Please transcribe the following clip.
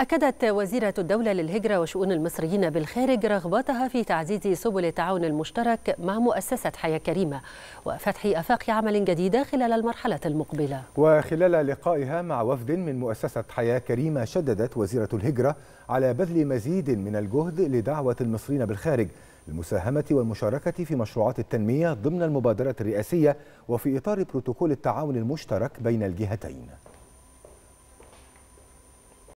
أكدت وزيرة الدولة للهجرة وشؤون المصريين بالخارج رغبتها في تعزيز سبل التعاون المشترك مع مؤسسة حياة كريمة وفتح آفاق عمل جديدة خلال المرحلة المقبلة وخلال لقائها مع وفد من مؤسسة حياة كريمة شددت وزيرة الهجرة على بذل مزيد من الجهد لدعوة المصريين بالخارج للمساهمة والمشاركة في مشروعات التنمية ضمن المبادرة الرئاسية وفي إطار بروتوكول التعاون المشترك بين الجهتين